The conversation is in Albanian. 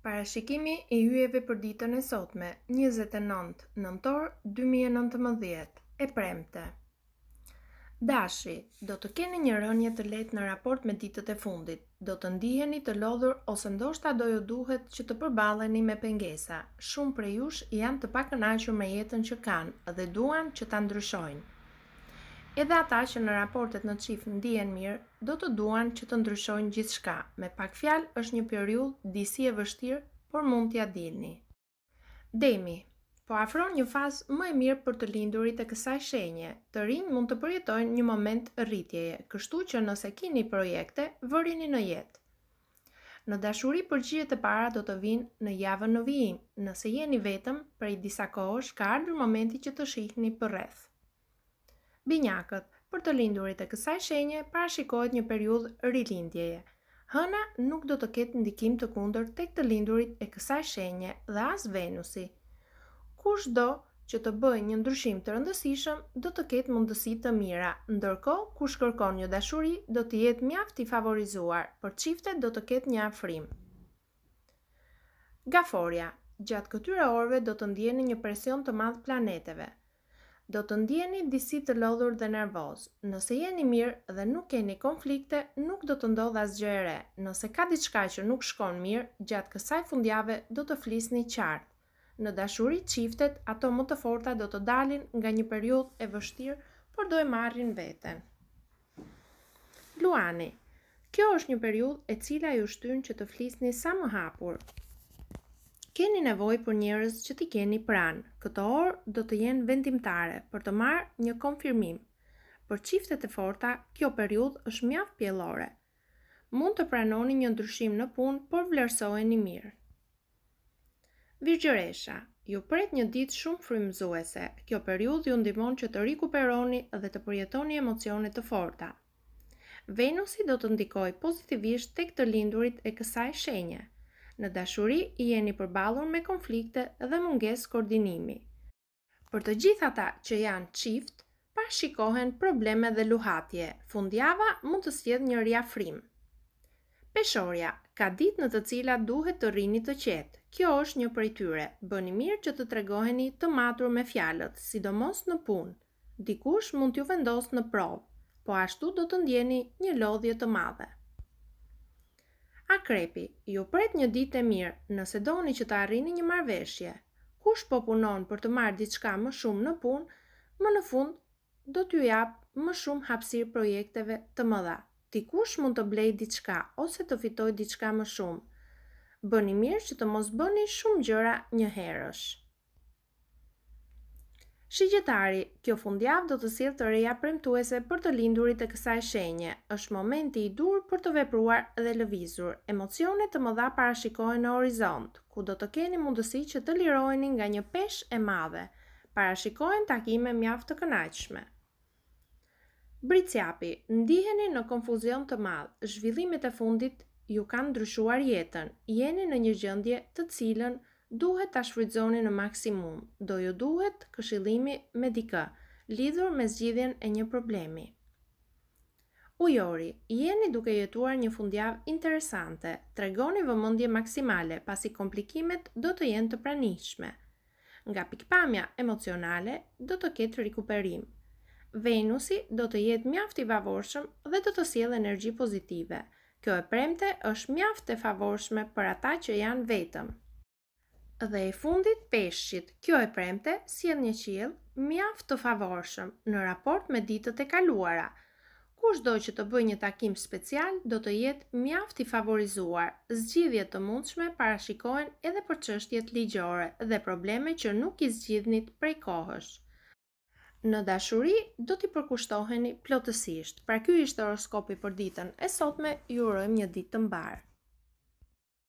Parashikimi i hyjeve për ditën e sotme, 29 nëntor 2019 e premte. Dashi, do të keni një rënje të lehtë në raport me ditët e fundit. Do të ndiheni të lodhur ose ndoshta do ju duhet që të përballeni me pengesa. Shumë prej jush janë të pakënaqur me jetën që kanë dhe duan që ta ndryshojnë. Edhe ata që në raportet në qifë dijen mirë, do të duan që të ndryshojnë gjithë shka, me pak fjalë është një periull disi e vështirë, por mund t'ja dilni. Demi, po afron një fazë më e mirë për të lindurit e kësaj shenje, të rinj mund të përjetojnë një moment rritjeje, kështu që nëse kini projekte, vërini në jetë. Në dashuri përgjigjet e para do të vinë në javën në vijim, nëse jeni vetëm prej disa kohësh ka ardhur momenti që të për përreth. Binjakët, për të lindurit e kësaj shenje, parashikohet një periudhë rilindjeje. Hëna nuk do të ketë ndikim të kundër tek të lindurit e kësaj shenje dhe as Venusi. Kush do që të bëjë një ndryshim të rëndësishëm, do të ketë mundësi të mira, ndërko kush kërkon një dashuri do të jetë mjaft i favorizuar, për qiftet do të ketë një afrim. Gaforia Gjatë këtyre orve do të ndjeni një presion të madh planeteve – do të ndjeni disi të lodhur dhe nervoz. Nëse jeni mirë dhe nuk keni konflikte, nuk do të ndodh asgjë e Nëse ka diçka që nuk shkon mirë, gjatë kësaj fundjave do të flisni qartë. Në dashuri qiftet, ato më të forta do të dalin nga një periud e vështirë, por do e marrin veten. Luani Kjo është një periud e cila ju shtyn që të flisni sa më hapur, keni nevoj për njërës që t'i keni pranë. Këto orë do të jenë vendimtare për të marë një konfirmim. Për qiftet e forta, kjo periud është mjaft pjellore. Mund të pranoni një ndryshim në punë, por vlerësojeni mirë. Virgjëresha Ju pret një ditë shumë frymëzuese. Kjo periudhë ju ndihmon që të rikuperoni dhe të përjetoni emocione të forta. Venusi do të ndikojë pozitivisht tek të lindurit e kësaj shenje. Në dashuri, i jeni përbalur me konflikte dhe munges koordinimi. Për të gjitha ta që janë qift, pa shikohen probleme dhe luhatje, fundjava mund të sjedh një riafrim. Peshorja, ka dit në të cila duhet të rini të qetë. Kjo është një prejtyre, bëni mirë që të tregoheni të matur me fjalët, sidomos në punë. Dikush mund t'ju vendosë në provë, po ashtu do të ndjeni një lodhje të madhe krepi, ju pret një ditë e mirë nëse doni që të arrini një marveshje. Kush po punon për të marrë diçka më shumë në punë, më në fund do t'ju japë më shumë hapsir projekteve të mëdha. Ti kush mund të blej diçka ose të fitoj diçka më shumë. Bëni mirë që të mos bëni shumë gjëra një herësh. Shigjetari, kjo fundjavë do të sjellë të reja premtuese për të lindurit të kësaj shenje. Është momenti i dur për të vepruar dhe lëvizur. Emocionet të mëdha parashikohen në horizont, ku do të keni mundësi që të liroheni nga një peshë e madhe. Parashikohen takime mjaft të kënaqshme. Bricjapi, ndiheni në konfuzion të madh. Zhvillimet e fundit ju kanë ndryshuar jetën. Jeni në një gjendje të cilën duhet ta shfrydzoni në maksimum, do ju duhet këshillimi me dikë lidhur me zgjidhjen e një problemi. Ujori, jeni duke jetuar një fundjavë interesante. Tregoni vëmendje maksimale pasi komplikimet do të jenë të pranishme. Nga pikpamja emocionale do të ketë rikuperim. Venusi do të jetë mjaft i vavorshëm dhe do të sjellë energji pozitive. Kjo e premte është mjaft e favorshme për ata që janë vetëm dhe i fundit peshqit, kjo e premte si edhe një qilë mjaft të favorshëm në raport me ditët e kaluara. Kusht do që të bëj një takim special, do të jetë mjaft i favorizuar. Zgjidhjet të mundshme parashikohen edhe për qështjet ligjore dhe probleme që nuk i zgjidhnit prej kohësh. Në dashuri, do t'i përkushtoheni plotësisht, pra kjo ishte horoskopi për ditën e sotme, jurojmë një ditë të mbarë.